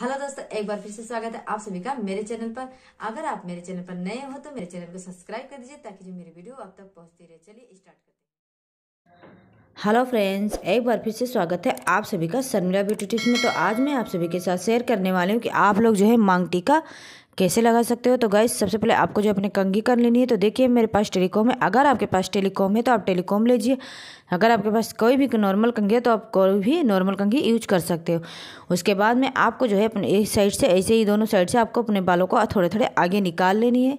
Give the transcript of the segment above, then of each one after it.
Hello दोस्तों एक बार फिर से स्वागत है आप सभी का मेरे चैनल पर अगर आप मेरे चैनल पर नए हो तो मेरे चैनल को सब्सक्राइब कर दीजिए ताकि जो मेरी वीडियो आप तक पहुंचती रहे चलिए स्टार्ट करते हैं हेलो फ्रेंड्स एक बार फिर से स्वागत है आप सभी का शर्मिला ब्यूटी टिप्स में तो आज मैं आप सभी के साथ शेयर करने वाली हूँ कि आप लोग जो है मांग टीका कैसे लगा सकते हो तो गाइस सबसे पहले आपको जो अपने कंगी कर लेनी है तो देखिए मेरे पास टेलीकॉम है अगर आपके पास टेलीकॉम है तो आप टेलीकॉम लीजिए अगर आपके पास कोई भी नॉर्मल कंगी है तो आप कोई भी नॉर्मल कंगी यूज कर सकते हो उसके बाद में आपको जो है अपने एक साइड से ऐसे ही दोनों साइड से आपको अपने बालों को थोड़े थोड़े आगे निकाल लेनी है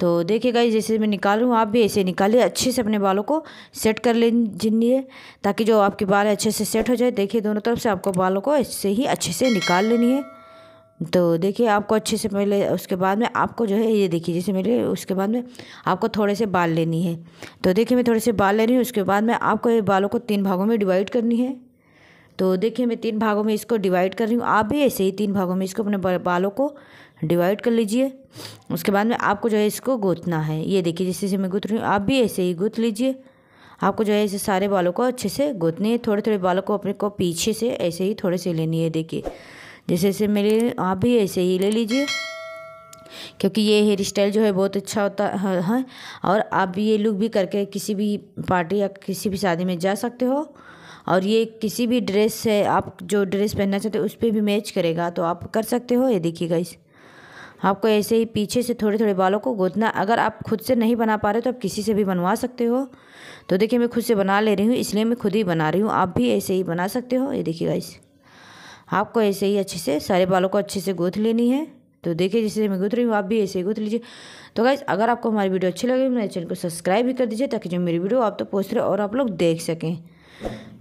तो देखिए गाइस जैसे मैं निकाल रही हूँ आप भी ऐसे निकालिए अच्छे से अपने बालों को सेट कर ले लीजिए ताकि जो आपके बाल अच्छे से सेट हो जाए देखिए दोनों तरफ से आपको बालों को ऐसे ही अच्छे से निकाल लेनी है तो देखिए आपको अच्छे से पहले उसके बाद में आपको जो है ये देखिए जैसे मेरे उसके बाद में आपको थोड़े से बाल लेनी है तो देखिए मैं थोड़े से बाल ले रही हूँ उसके बाद में आपको ये बालों को तीन भागों में डिवाइड करनी है तो देखिए मैं तीन भागों में इसको डिवाइड कर रही हूँ आप भी ऐसे ही तीन भागों में इसको अपने बालों को डिवाइड कर लीजिए उसके बाद में आपको जो है इसको गूँथना है ये देखिए जैसे जैसे मैं गूँथ रही हूँ आप भी ऐसे ही गूँथ लीजिए आपको जो है इसे सारे बालों को अच्छे से गूँथनी है थोड़े थोड़े बालों को अपने को पीछे से ऐसे ही थोड़े से लेनी है देखिए जैसे जैसे मेरे आप भी ऐसे ही ले लीजिए क्योंकि ये हेयर स्टाइल जो है बहुत अच्छा होता है हाँ, हाँ। और आप भी ये लुक भी करके किसी भी पार्टी या किसी भी शादी में जा सकते हो और ये किसी भी ड्रेस है आप जो ड्रेस पहनना चाहते हो उस पर भी मैच करेगा तो आप कर सकते हो ये देखिएगा इस आपको ऐसे ही पीछे से थोड़े थोड़े बालों को गोदना अगर आप खुद से नहीं बना पा रहे तो आप किसी से भी बनवा सकते हो तो देखिए मैं खुद से बना ले रही हूँ इसलिए मैं खुद ही बना रही हूँ आप भी ऐसे ही बना सकते हो ये देखिएगा इस आपको ऐसे ही अच्छे से सारे बालों को अच्छे से गूँथ लेनी है तो देखिए जैसे मैं गूँथ रही हूँ आप भी ऐसे ही गूँथ लीजिए तो गाइज अगर आपको हमारी वीडियो अच्छी लगे मेरे चैनल को सब्सक्राइब भी कर दीजिए ताकि जो मेरी वीडियो आप तो पहुँच रहे और आप लोग देख सकें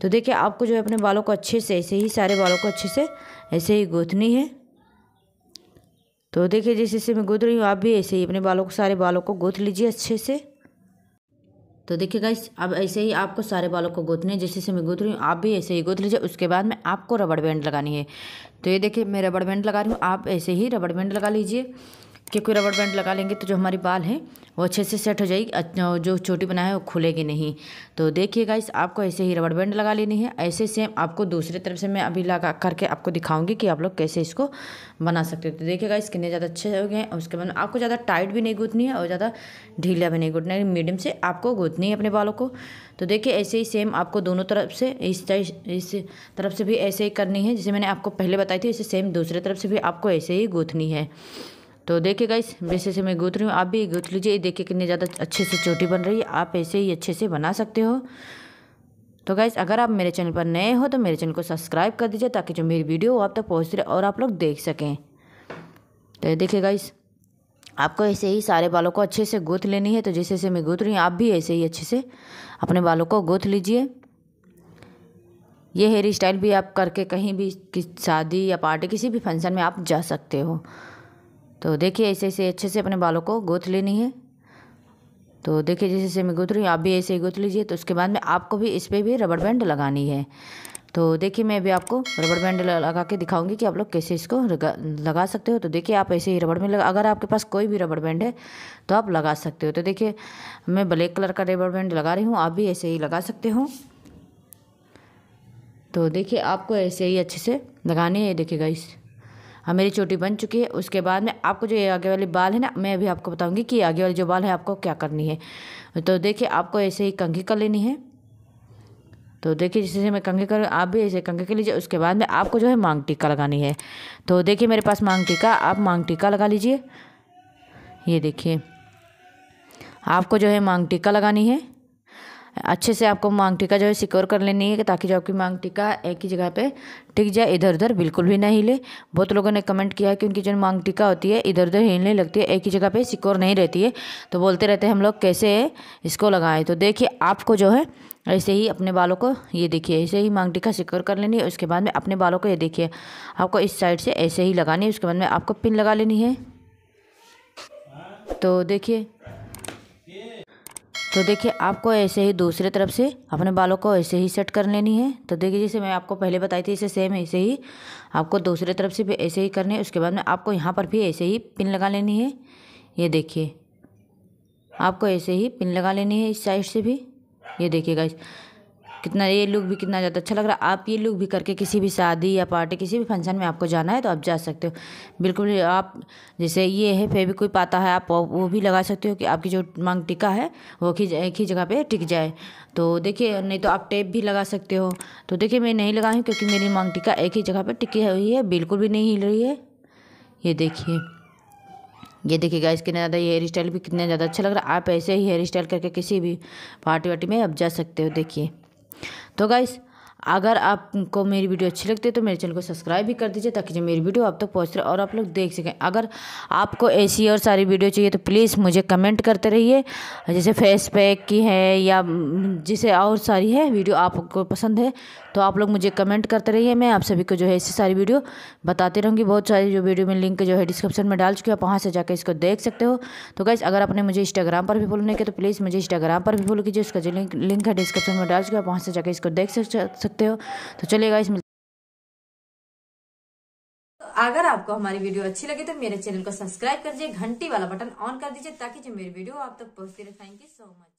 तो देखिए आपको जो है अपने बालों को अच्छे से ऐसे ही सारे बालों को अच्छे से ऐसे ही गूँथनी है तो देखिए जैसे जैसे मैं गूँथ रही हूँ आप भी ऐसे ही अपने बालों को सारे बालों को गूँथ लीजिए अच्छे से तो देखिए गाइस अब ऐसे ही आपको सारे बालों को गोतने जैसे से मैं गूँथ रही हूँ आप भी ऐसे ही गोत लीजिए उसके बाद में आपको रबड़ बैंड लगानी है तो ये देखिए मैं रबड़ बैंड लगा रही हूँ आप ऐसे ही रबड़ बैंड लगा लीजिए कि कोई रबड़ बैंड लगा लेंगे तो जो हमारी बाल है वो अच्छे से सेट हो जाएगी जो चोटी बनाए है वो खुलेगी नहीं तो देखिए इस आपको ऐसे ही रबड़ बैंड लगा लेनी है ऐसे सेम आपको दूसरे तरफ से मैं अभी लगा करके आपको दिखाऊंगी कि आप लोग कैसे इसको बना सकते हो तो देखिए इस कितने ज़्यादा अच्छे हो गए हैं उसके बाद आपको ज़्यादा टाइट भी नहीं गूँथनी है और ज़्यादा ढीला भी नहीं गूँथना है मीडियम से आपको गूँथनी है अपने बालों को तो देखिए ऐसे ही सेम आपको दोनों तरफ से इस इस तरफ से भी ऐसे ही करनी है जैसे मैंने आपको पहले बताई थी इसे सेम दूसरे तरफ से भी आपको ऐसे ही गूँथनी है तो देखिए गाइस वैसे से मैं गूँथ रही हूँ आप भी गूँथ लीजिए ये देखिए कितनी ज़्यादा अच्छे से चोटी बन रही है आप ऐसे ही अच्छे से बना सकते हो तो गाइज़ अगर आप मेरे चैनल पर नए हो तो मेरे चैनल को सब्सक्राइब कर दीजिए ताकि जो मेरी वीडियो आप तक पहुँच रहे और आप लोग देख सकें तो देखिए गाइस आपको ऐसे ही सारे बालों को अच्छे से गूँथ लेनी है तो जैसे जैसे मैं गूँथ रही हूँ आप भी ऐसे ही अच्छे से अपने बालों को गूँथ लीजिए ये हेयर स्टाइल भी आप करके कहीं भी शादी या पार्टी किसी भी फंक्शन में आप जा सकते हो तो देखिए ऐसे ऐसे अच्छे से अपने बालों को गोथ लेनी है तो देखिए जैसे जैसे मैं गूँथ रही हूँ आप भी ऐसे ही गूँथ लीजिए तो उसके बाद में आपको भी इस पर भी रबड़ बैंड लगानी है तो देखिए मैं भी आपको रबड़ बैंड लगा के दिखाऊंगी कि आप लोग कैसे इसको लगा सकते हो तो देखिए आप ऐसे ही रबड़ में लगा अगर आपके पास कोई भी रबड़ बैंड है तो आप लगा सकते हो तो देखिए मैं ब्लैक कलर का रबड़ बैंड लगा रही हूँ आप भी ऐसे ही लगा सकते हो तो देखिए आपको ऐसे ही अच्छे से लगानी है देखिए गाइस हाँ मेरी चोटी बन चुकी है उसके बाद में आपको जो ये आगे वाले बाल है ना मैं अभी आपको बताऊँगी कि आगे वाले जो बाल है आपको क्या करनी है तो देखिए आपको ऐसे ही कंघी कर लेनी है तो देखिए जैसे मैं कंघे कर आप भी ऐसे कंघे कर लीजिए उसके बाद में आपको जो है मांग टीका लगानी है तो देखिए मेरे पास मांग टीका आप मांग टीका लगा लीजिए ये देखिए आपको जो है मांग टीका लगानी है अच्छे से आपको मांग टीका जो है सिक्योर कर लेनी है ताकि जो आपकी मांग टीका एक ही जगह पे टिक जाए इधर उधर बिल्कुल भी ना हिले बहुत लोगों ने कमेंट किया है कि उनकी जो मांग टीका होती है इधर उधर हिलने लगती है एक ही जगह पे सिक्योर नहीं रहती है तो बोलते रहते हैं हम लोग कैसे इसको लगाएं तो देखिए आपको जो है ऐसे ही अपने बालों को ये देखिए ऐसे ही मांग टीका सिक्योर कर लेनी है उसके बाद में अपने बालों को ये देखिए आपको इस साइड से ऐसे ही लगानी है उसके बाद में आपको पिन लगा लेनी है तो देखिए तो देखिए आपको ऐसे ही दूसरे तरफ से अपने बालों को ऐसे ही सेट कर लेनी है तो देखिए जैसे मैं आपको पहले बताई थी इसे सेम ऐसे ही आपको दूसरे तरफ से भी ऐसे ही करनी है उसके बाद में आपको यहाँ पर भी ऐसे ही पिन लगा लेनी है ये देखिए आपको ऐसे ही पिन लगा लेनी है इस साइड से भी ये देखिए गाइस कितना ये लुक भी कितना ज़्यादा अच्छा लग रहा है आप ये लुक भी करके किसी भी शादी या पार्टी किसी भी फंक्शन में आपको जाना है तो आप जा सकते हो बिल्कुल आप जैसे ये है फिर भी कोई पाता है आप वो भी लगा सकते हो कि आपकी जो मांग टिका है वो खींच एक ही जगह पर टिक जाए तो देखिए नहीं तो आप टेप भी लगा सकते हो तो देखिए मैं नहीं लगाई हूँ क्योंकि मेरी मांग टिका एक ही जगह पर टिकी हुई है बिल्कुल भी नहीं हिल रही है ये देखिए ये देखिए गाइस कितना ज़्यादा ये हेयर स्टाइल भी कितना ज़्यादा अच्छा लग रहा है आप ऐसे ही हेयर स्टाइल करके किसी भी पार्टी वार्टी में अब जा सकते हो देखिए तो गाइस अगर आपको मेरी वीडियो अच्छी लगती है तो मेरे चैनल को सब्सक्राइब भी कर दीजिए ताकि जो मेरी वीडियो आप तक तो पहुँच रहे और आप लोग देख सकें अगर आपको ऐसी और सारी वीडियो चाहिए तो प्लीज़ मुझे कमेंट करते रहिए जैसे फेस पैक की है या जिसे और सारी है वीडियो आपको पसंद है तो आप लोग मुझे कमेंट करते रहिए मैं आप सभी को जो है ऐसी सारी वीडियो बताती रहूँगी बहुत सारी जो वीडियो में लिंक जो है डिस्क्रिप्शन में डाल चुकी हूँ आप वहाँ से जाकर इसको देख सकते हो तो गैस अगर आपने मुझे इंस्टाग्राम पर भी फॉलो नहीं किया तो प्लीज़ मुझे इंस्टाग्राम पर भी फॉलो कीजिए उसका जो लिंक लिंक है डिस्क्रिप्शन में डाल चुकी हूँ आप वहाँ से जाकर इसको देख सकते हो तो चलिए गाइस अगर आपको हमारी वीडियो अच्छी लगी तो मेरे चैनल को सब्सक्राइब कर दीजिए घंटी वाला बटन ऑन कर दीजिए ताकि जो मेरी वीडियो आप तक पहुंचती रहे थैंक यू सो मच